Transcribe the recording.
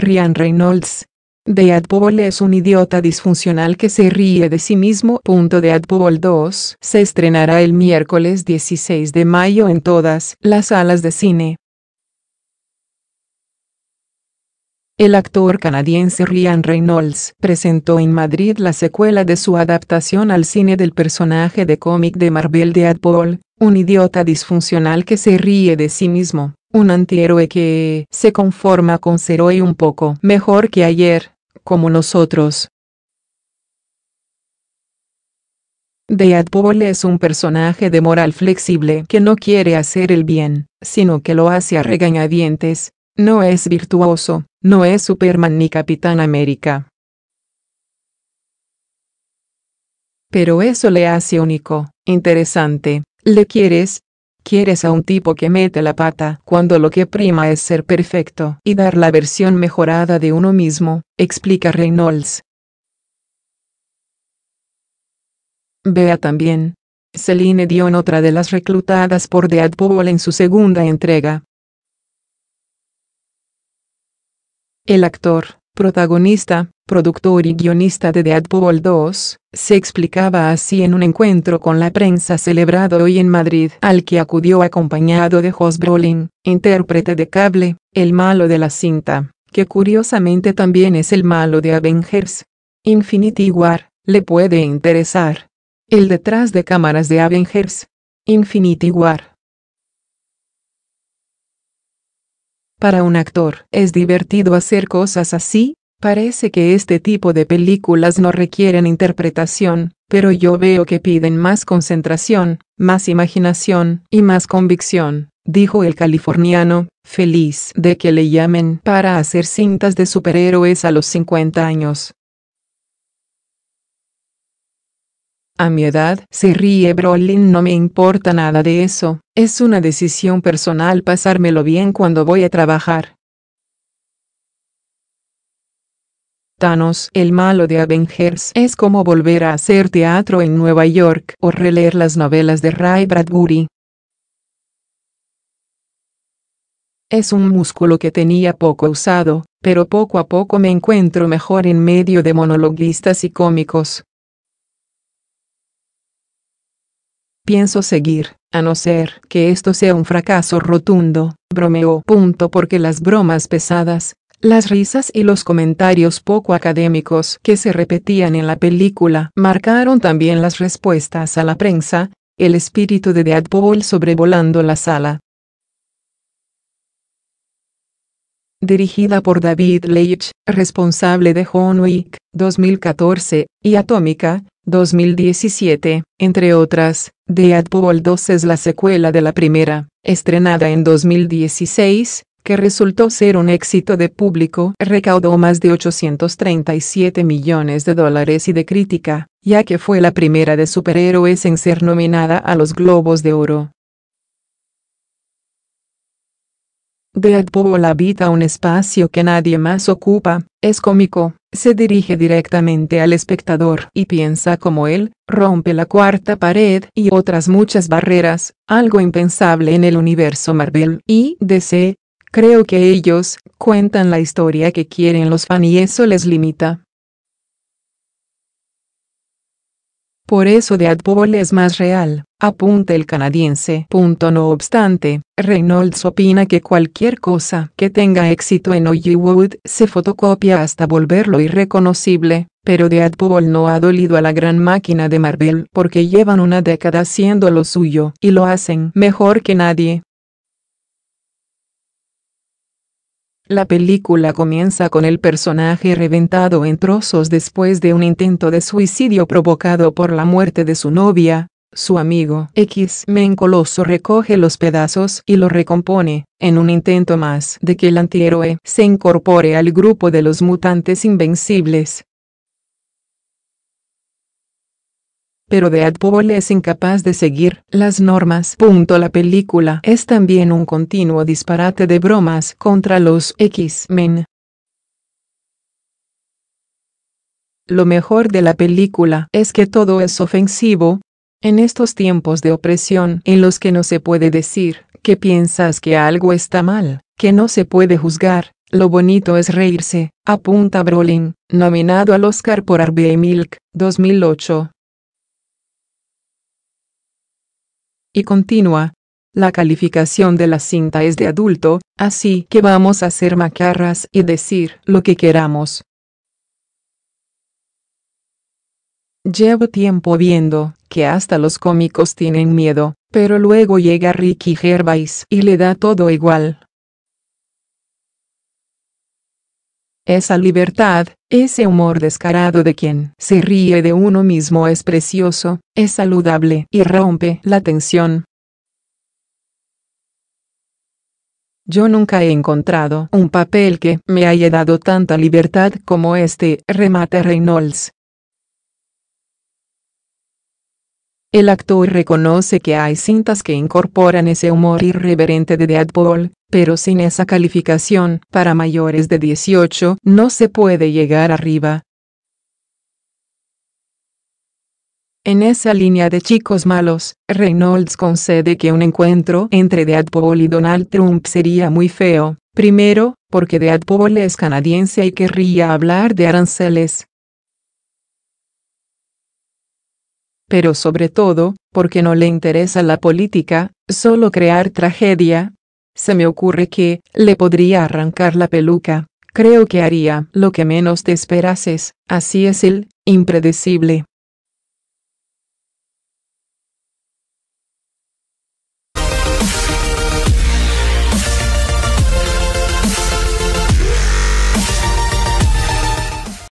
Ryan Reynolds. Deadpool es un idiota disfuncional que se ríe de sí mismo. Deadpool 2 se estrenará el miércoles 16 de mayo en todas las salas de cine. El actor canadiense Ryan Reynolds presentó en Madrid la secuela de su adaptación al cine del personaje de cómic de Marvel Deadpool, un idiota disfuncional que se ríe de sí mismo. Un antihéroe que se conforma con ser hoy un poco mejor que ayer, como nosotros. Deadpool es un personaje de moral flexible que no quiere hacer el bien, sino que lo hace a regañadientes. No es virtuoso, no es Superman ni Capitán América. Pero eso le hace único, interesante. Le quieres, Quieres a un tipo que mete la pata cuando lo que prima es ser perfecto y dar la versión mejorada de uno mismo, explica Reynolds. Vea también. Celine Dion otra de las reclutadas por Deadpool en su segunda entrega. El actor protagonista, productor y guionista de Deadpool 2, se explicaba así en un encuentro con la prensa celebrado hoy en Madrid, al que acudió acompañado de Josh Brolin, intérprete de Cable, el malo de la cinta, que curiosamente también es el malo de Avengers. Infinity War, le puede interesar. El detrás de cámaras de Avengers. Infinity War Para un actor, es divertido hacer cosas así, parece que este tipo de películas no requieren interpretación, pero yo veo que piden más concentración, más imaginación y más convicción, dijo el californiano, feliz de que le llamen para hacer cintas de superhéroes a los 50 años. A mi edad, se ríe Brolin, no me importa nada de eso, es una decisión personal pasármelo bien cuando voy a trabajar. Thanos, el malo de Avengers, es como volver a hacer teatro en Nueva York o releer las novelas de Ray Bradbury. Es un músculo que tenía poco usado, pero poco a poco me encuentro mejor en medio de monologuistas y cómicos. pienso seguir, a no ser que esto sea un fracaso rotundo, bromeó. Punto porque las bromas pesadas, las risas y los comentarios poco académicos que se repetían en la película marcaron también las respuestas a la prensa, el espíritu de Deadpool sobrevolando la sala. Dirigida por David Leitch, responsable de John Wick, 2014, y Atómica, 2017, entre otras, Deadpool 2 es la secuela de la primera, estrenada en 2016, que resultó ser un éxito de público, recaudó más de 837 millones de dólares y de crítica, ya que fue la primera de superhéroes en ser nominada a los Globos de Oro. Deadpool habita un espacio que nadie más ocupa, es cómico, se dirige directamente al espectador y piensa como él, rompe la cuarta pared y otras muchas barreras, algo impensable en el universo Marvel y DC. Creo que ellos cuentan la historia que quieren los fans y eso les limita, Por eso Deadpool es más real, apunta el canadiense. no obstante, Reynolds opina que cualquier cosa que tenga éxito en Hollywood se fotocopia hasta volverlo irreconocible, pero Deadpool no ha dolido a la gran máquina de Marvel porque llevan una década haciendo lo suyo y lo hacen mejor que nadie. La película comienza con el personaje reventado en trozos después de un intento de suicidio provocado por la muerte de su novia. Su amigo X-Men Coloso recoge los pedazos y lo recompone, en un intento más de que el antihéroe se incorpore al grupo de los mutantes invencibles. pero Deadpool es incapaz de seguir las normas. La película es también un continuo disparate de bromas contra los X-Men. Lo mejor de la película es que todo es ofensivo. En estos tiempos de opresión en los que no se puede decir que piensas que algo está mal, que no se puede juzgar, lo bonito es reírse, apunta Brolin, nominado al Oscar por Harvey Milk, 2008. Y continúa. La calificación de la cinta es de adulto, así que vamos a hacer macarras y decir lo que queramos. Llevo tiempo viendo que hasta los cómicos tienen miedo, pero luego llega Ricky Gervais y le da todo igual. Esa libertad, ese humor descarado de quien se ríe de uno mismo es precioso, es saludable y rompe la tensión. Yo nunca he encontrado un papel que me haya dado tanta libertad como este, remata Reynolds. El actor reconoce que hay cintas que incorporan ese humor irreverente de Deadpool, pero sin esa calificación para mayores de 18 no se puede llegar arriba. En esa línea de chicos malos, Reynolds concede que un encuentro entre Deadpool y Donald Trump sería muy feo, primero, porque Deadpool es canadiense y querría hablar de aranceles, pero sobre todo, porque no le interesa la política, solo crear tragedia. Se me ocurre que, le podría arrancar la peluca, creo que haría lo que menos te esperases, así es él, impredecible.